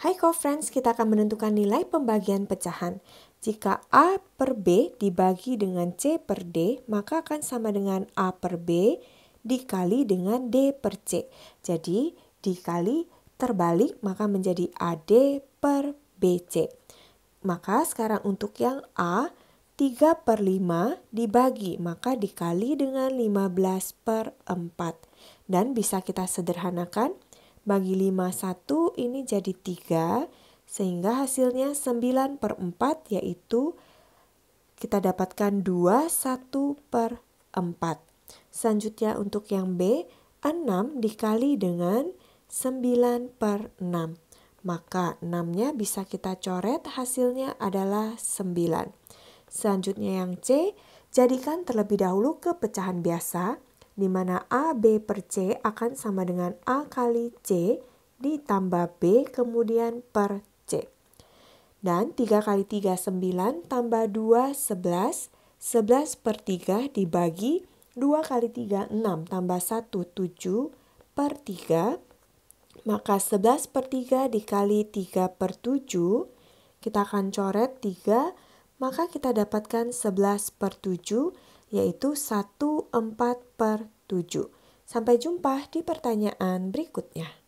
Hai friends kita akan menentukan nilai pembagian pecahan. Jika A per B dibagi dengan C per D, maka akan sama dengan A per B dikali dengan D per C. Jadi, dikali terbalik maka menjadi AD per BC. Maka sekarang untuk yang A, 3 per 5 dibagi, maka dikali dengan 15 per 4. Dan bisa kita sederhanakan, bagi 5 1 ini jadi 3 sehingga hasilnya 9 per 4 yaitu kita dapatkan 2 1 per 4. Selanjutnya untuk yang B 6 dikali dengan 9 per 6. Maka 6-nya bisa kita coret hasilnya adalah 9. Selanjutnya yang C, jadikan terlebih dahulu ke pecahan biasa di mana AB per C akan sama dengan A kali C ditambah B kemudian per C. Dan 3 kali 3 9 tambah 2 11, 11 per 3 dibagi 2 kali 3 6 tambah 1 7 per 3 maka 11 per 3 dikali 3 per 7 kita akan coret 3 maka kita dapatkan 11 per 7 yaitu 1 4 per 7. Sampai jumpa di pertanyaan berikutnya.